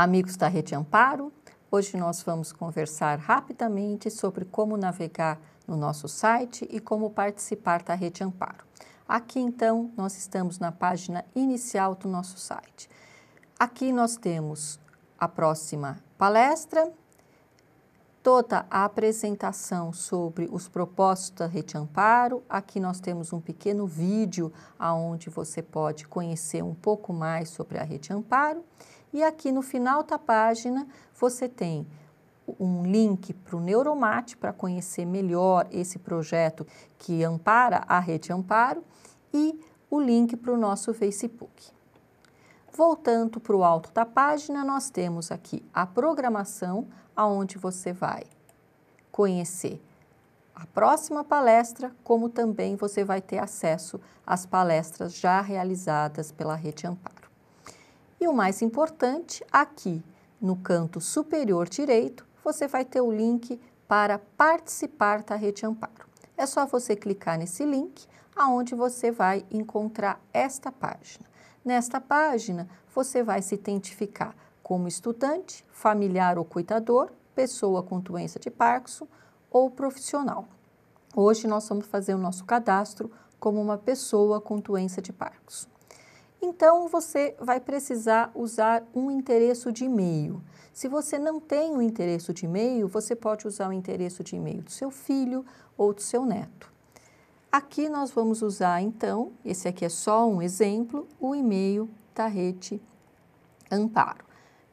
Amigos da Rede Amparo, hoje nós vamos conversar rapidamente sobre como navegar no nosso site e como participar da Rede Amparo. Aqui então nós estamos na página inicial do nosso site. Aqui nós temos a próxima palestra, toda a apresentação sobre os propósitos da Rede Amparo. Aqui nós temos um pequeno vídeo aonde você pode conhecer um pouco mais sobre a Rede Amparo. E aqui no final da página você tem um link para o Neuromate para conhecer melhor esse projeto que ampara a Rede Amparo e o link para o nosso Facebook. Voltando para o alto da página, nós temos aqui a programação, aonde você vai conhecer a próxima palestra, como também você vai ter acesso às palestras já realizadas pela Rede Amparo. E o mais importante, aqui no canto superior direito, você vai ter o link para participar da Rede Amparo. É só você clicar nesse link, aonde você vai encontrar esta página. Nesta página, você vai se identificar como estudante, familiar ou cuidador, pessoa com doença de Parkinson ou profissional. Hoje nós vamos fazer o nosso cadastro como uma pessoa com doença de Parkinson. Então, você vai precisar usar um endereço de e-mail. Se você não tem o um endereço de e-mail, você pode usar o endereço de e-mail do seu filho ou do seu neto. Aqui nós vamos usar, então, esse aqui é só um exemplo, o e-mail da rede Amparo,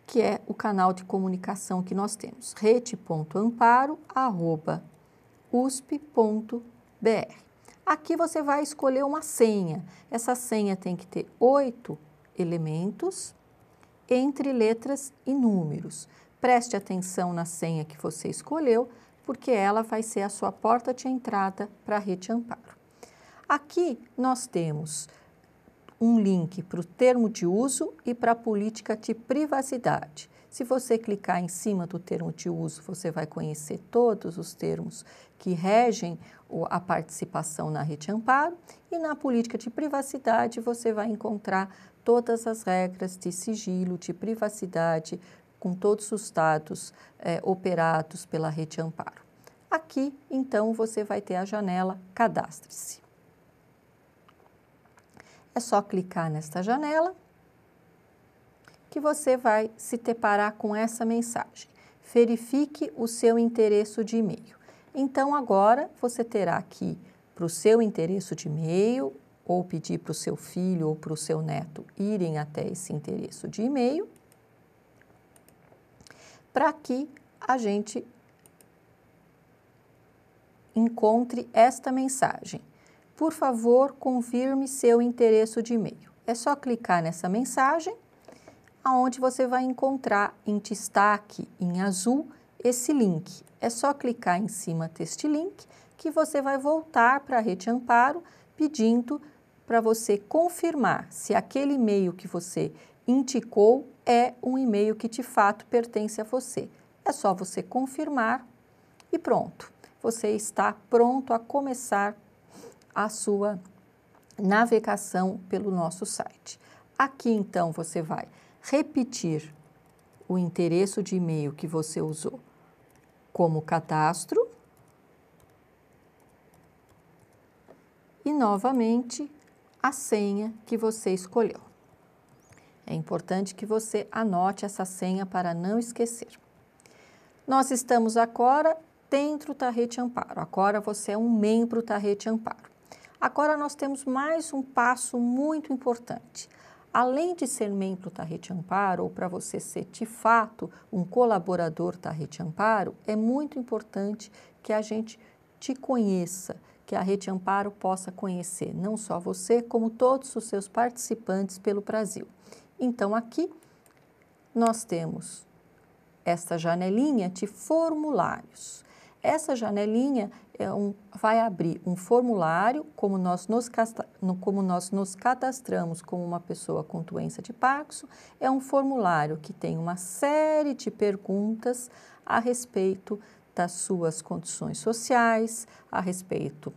que é o canal de comunicação que nós temos, rede.amparo.usp.br. Aqui você vai escolher uma senha. Essa senha tem que ter oito elementos entre letras e números. Preste atenção na senha que você escolheu, porque ela vai ser a sua porta de entrada para a Rede Amparo. Aqui nós temos um link para o termo de uso e para a política de privacidade. Se você clicar em cima do termo de uso, você vai conhecer todos os termos que regem a participação na rede Amparo e na política de privacidade você vai encontrar todas as regras de sigilo, de privacidade, com todos os dados é, operados pela rede Amparo. Aqui, então, você vai ter a janela Cadastre-se. É só clicar nesta janela que você vai se deparar com essa mensagem. Verifique o seu endereço de e-mail. Então, agora você terá aqui para o seu endereço de e-mail ou pedir para o seu filho ou para o seu neto irem até esse endereço de e-mail, para que a gente encontre esta mensagem. Por favor, confirme seu endereço de e-mail. É só clicar nessa mensagem aonde você vai encontrar em destaque em azul esse link. É só clicar em cima deste link que você vai voltar para a Rede Amparo pedindo para você confirmar se aquele e-mail que você indicou é um e-mail que de fato pertence a você. É só você confirmar e pronto. Você está pronto a começar a sua navegação pelo nosso site. Aqui então você vai repetir o endereço de e-mail que você usou como cadastro e novamente a senha que você escolheu. É importante que você anote essa senha para não esquecer. Nós estamos agora dentro da Rede Amparo. Agora você é um membro da Rede Amparo. Agora nós temos mais um passo muito importante além de ser membro da Rede Amparo, ou para você ser de fato um colaborador da Rede Amparo, é muito importante que a gente te conheça, que a Rede Amparo possa conhecer não só você, como todos os seus participantes pelo Brasil. Então, aqui nós temos esta janelinha de formulários. Essa janelinha é um, vai abrir um formulário, como nós, nos como nós nos cadastramos como uma pessoa com doença de Parkinson, é um formulário que tem uma série de perguntas a respeito das suas condições sociais, a respeito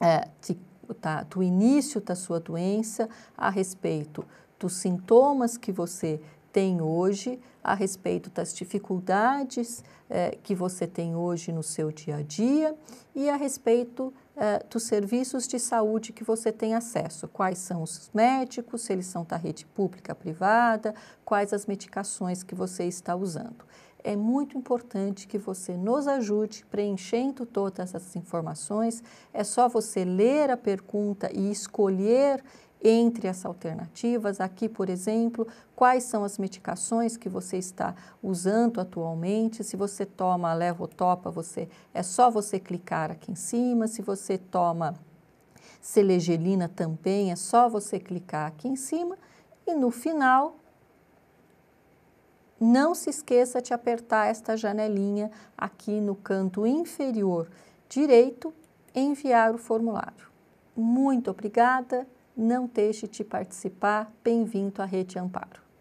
é, de, tá, do início da sua doença, a respeito dos sintomas que você tem hoje a respeito das dificuldades eh, que você tem hoje no seu dia a dia e a respeito eh, dos serviços de saúde que você tem acesso. Quais são os médicos, se eles são da rede pública, privada, quais as medicações que você está usando. É muito importante que você nos ajude preenchendo todas essas informações. É só você ler a pergunta e escolher entre as alternativas. Aqui, por exemplo, quais são as medicações que você está usando atualmente. Se você toma a levotopa, você, é só você clicar aqui em cima. Se você toma selegelina também, é só você clicar aqui em cima. E no final, não se esqueça de apertar esta janelinha aqui no canto inferior direito, enviar o formulário. Muito obrigada não deixe de participar. Bem-vindo à Rede Amparo.